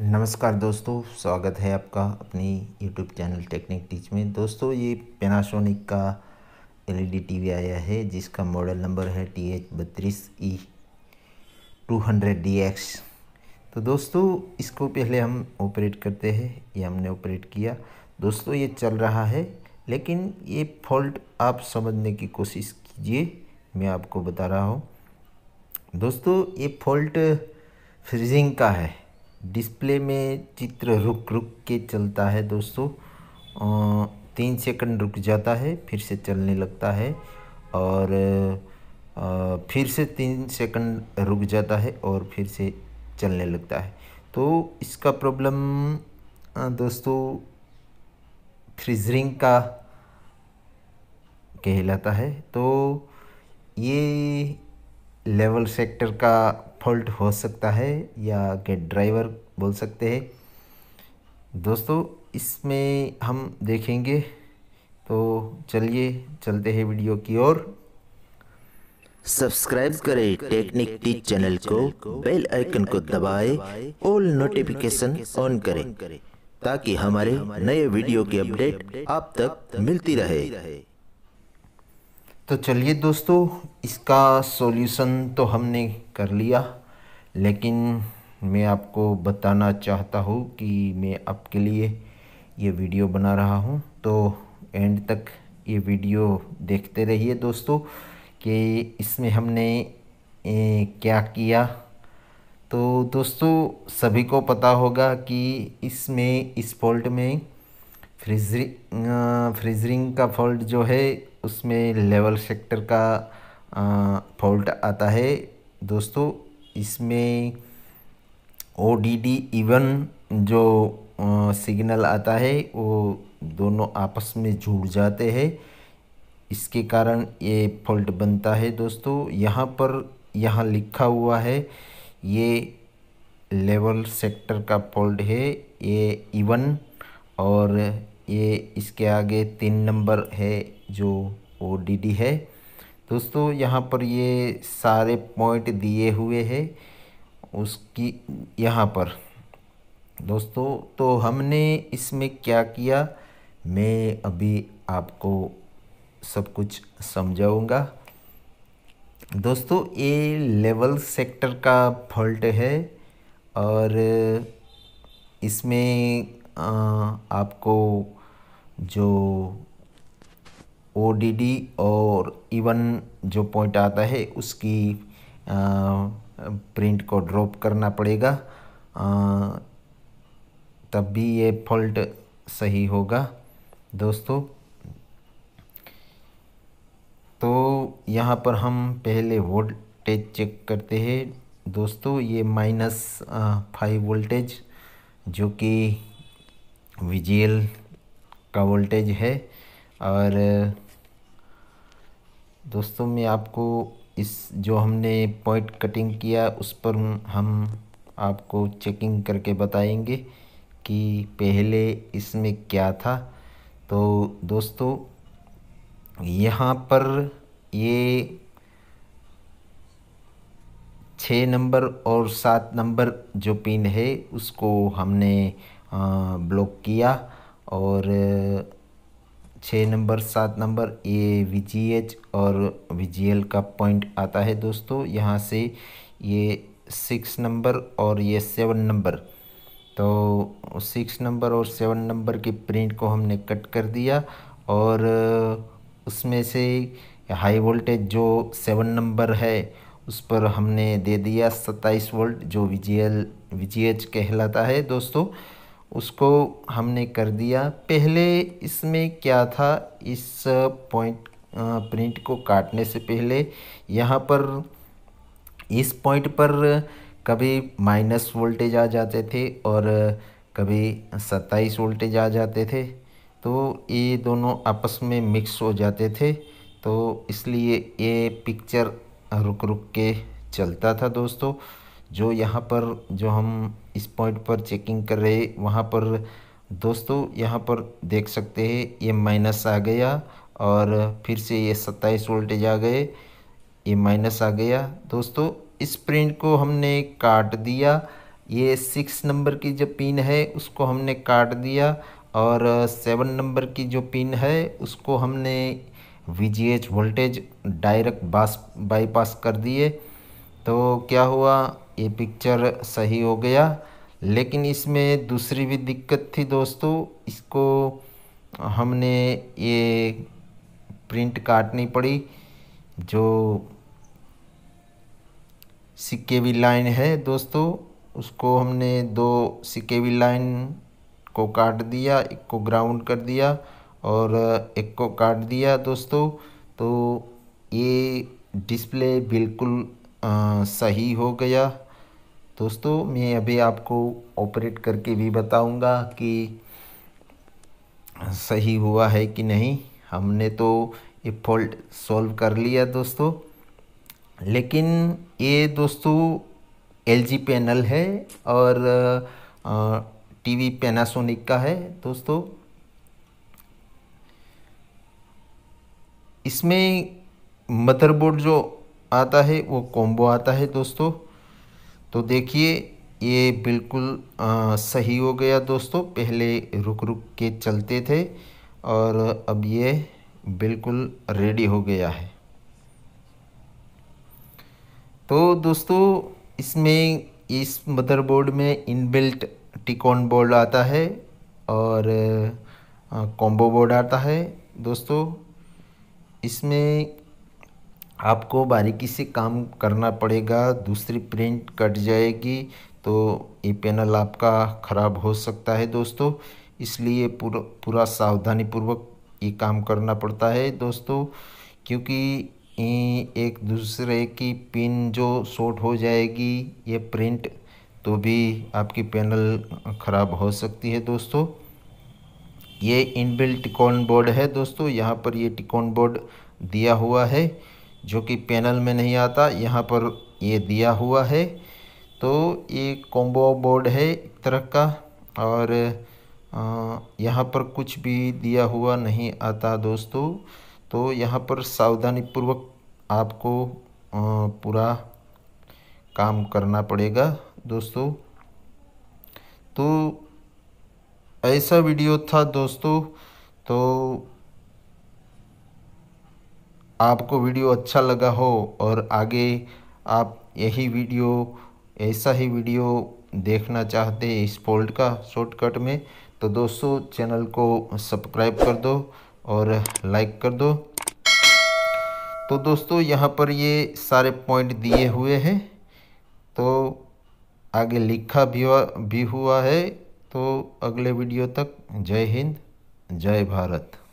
नमस्कार दोस्तों स्वागत है आपका अपनी यूट्यूब चैनल टेक्निक टीच में दोस्तों ये पेनासोनिक का एलईडी टीवी e आया है जिसका मॉडल नंबर है टी एच बत्तीस E two hundred D X तो दोस्तों इसको पहले हम ऑपरेट करते हैं ये हमने ऑपरेट किया दोस्तों ये चल रहा है लेकिन ये फॉल्ट आप समझने की कोशिश कीजिए मैं आपको बता रहा हूँ दोस्तों ये फॉल्ट फ्रीजिंग का है डिस्प्ले में चित्र रुक रुक के चलता है दोस्तों तीन सेकंड रुक जाता है फिर से चलने लगता है और फिर से तीन सेकंड रुक जाता है और फिर से चलने लगता है तो इसका प्रॉब्लम दोस्तों फ्रिजरिंग का कहलाता है तो ये लेवल सेक्टर का फॉल्ट हो सकता है या गेट ड्राइवर बोल सकते हैं दोस्तों इसमें हम देखेंगे तो चलिए चलते हैं वीडियो की ओर सब्सक्राइब करें टेक्निक टी चैनल को बेल आइकन को दबाएं ऑल नोटिफिकेशन ऑन करें ताकि हमारे नए वीडियो की अपडेट आप तक मिलती रहे तो चलिए दोस्तों इसका सॉल्यूशन तो हमने कर लिया लेकिन मैं आपको बताना चाहता हूँ कि मैं आपके लिए ये वीडियो बना रहा हूँ तो एंड तक ये वीडियो देखते रहिए दोस्तों कि इसमें हमने ए, क्या किया तो दोस्तों सभी को पता होगा कि इसमें इस फॉल्ट में फ्रीजरिंग फ्रीजरिंग का फॉल्ट जो है उसमें लेवल सेक्टर का फॉल्ट आता है दोस्तों इसमें ओ डी डी इवन जो सिग्नल आता है वो दोनों आपस में जुड़ जाते हैं इसके कारण ये फॉल्ट बनता है दोस्तों यहाँ पर यहाँ लिखा हुआ है ये लेवल सेक्टर का फॉल्ट है ये इवन और ये इसके आगे तीन नंबर है जो ओ डी डी है दोस्तों यहाँ पर ये सारे पॉइंट दिए हुए हैं उसकी यहाँ पर दोस्तों तो हमने इसमें क्या किया मैं अभी आपको सब कुछ समझाऊंगा दोस्तों ये लेवल सेक्टर का फॉल्ट है और इसमें आपको जो ओ और इवन जो पॉइंट आता है उसकी प्रिंट को ड्रॉप करना पड़ेगा तब भी ये फॉल्ट सही होगा दोस्तों तो यहाँ पर हम पहले वोल्टेज चेक करते हैं दोस्तों ये माइनस फाइव वोल्टेज जो कि वी का वोल्टेज है और दोस्तों मैं आपको इस जो हमने पॉइंट कटिंग किया उस पर हम आपको चेकिंग करके बताएंगे कि पहले इसमें क्या था तो दोस्तों यहाँ पर ये छः नंबर और सात नंबर जो पिन है उसको हमने ब्लॉक किया और छः नंबर सात नंबर ये वी जी एच और वी जी एल का पॉइंट आता है दोस्तों यहाँ से ये सिक्स नंबर और ये सेवन नंबर तो सिक्स नंबर और सेवन नंबर के प्रिंट को हमने कट कर दिया और उसमें से हाई वोल्टेज जो सेवन नंबर है उस पर हमने दे दिया सत्ताईस वोल्ट जो V G L V G H कहलाता है दोस्तों उसको हमने कर दिया पहले इसमें क्या था इस पॉइंट प्रिंट को काटने से पहले यहाँ पर इस पॉइंट पर कभी माइनस वोल्टेज आ जाते थे और कभी सत्ताईस वोल्टेज आ जाते थे तो ये दोनों आपस में मिक्स हो जाते थे तो इसलिए ये पिक्चर रुक रुक के चलता था दोस्तों जो यहाँ पर जो हम इस पॉइंट पर चेकिंग कर रहे वहाँ पर दोस्तों यहाँ पर देख सकते हैं ये माइनस आ गया और फिर से ये सत्ताईस वोल्टेज आ गए ये माइनस आ गया दोस्तों इस प्रिंट को हमने काट दिया ये सिक्स नंबर की जो पिन है उसको हमने काट दिया और सेवन नंबर की जो पिन है उसको हमने वी वोल्टेज डायरेक्ट बास बाईपास कर दिए तो क्या हुआ ये पिक्चर सही हो गया लेकिन इसमें दूसरी भी दिक्कत थी दोस्तों इसको हमने ये प्रिंट काटनी पड़ी जो सिक्के भी लाइन है दोस्तों उसको हमने दो सिक्के भी लाइन को काट दिया एक को ग्राउंड कर दिया और एक को काट दिया दोस्तों तो ये डिस्प्ले बिल्कुल आ, सही हो गया दोस्तों मैं अभी आपको ऑपरेट करके भी बताऊंगा कि सही हुआ है कि नहीं हमने तो ये फॉल्ट सॉल्व कर लिया दोस्तों लेकिन ये दोस्तों एलजी पैनल है और टीवी पैनासोनिक का है दोस्तों इसमें मदरबोर्ड जो आता है वो कॉम्बो आता है दोस्तों तो देखिए ये बिल्कुल आ, सही हो गया दोस्तों पहले रुक रुक के चलते थे और अब ये बिल्कुल रेडी हो गया है तो दोस्तों इसमें इस मदरबोर्ड में इनबिल्ट टिकॉन बोर्ड आता है और कॉम्बो बोर्ड आता है दोस्तों इसमें आपको बारीकी से काम करना पड़ेगा दूसरी प्रिंट कट जाएगी तो ये पैनल आपका ख़राब हो सकता है दोस्तों इसलिए पूरा पूरा सावधानी पूर्वक ये काम करना पड़ता है दोस्तों क्योंकि एक दूसरे की पिन जो शॉर्ट हो जाएगी ये प्रिंट तो भी आपकी पैनल ख़राब हो सकती है दोस्तों ये इनबिल्ट टिकॉन बोर्ड है दोस्तों यहाँ पर ये टिकॉन बोर्ड दिया हुआ है जो कि पैनल में नहीं आता यहाँ पर ये दिया हुआ है तो ये कॉम्बो बोर्ड है एक तरह का और यहाँ पर कुछ भी दिया हुआ नहीं आता दोस्तों तो यहाँ पर सावधानीपूर्वक आपको पूरा काम करना पड़ेगा दोस्तों तो ऐसा वीडियो था दोस्तों तो आपको वीडियो अच्छा लगा हो और आगे आप यही वीडियो ऐसा ही वीडियो देखना चाहते हैं इस फोल्ड का शॉर्टकट में तो दोस्तों चैनल को सब्सक्राइब कर दो और लाइक कर दो तो दोस्तों यहाँ पर ये सारे पॉइंट दिए हुए हैं तो आगे लिखा भी हुआ भी हुआ है तो अगले वीडियो तक जय हिंद जय भारत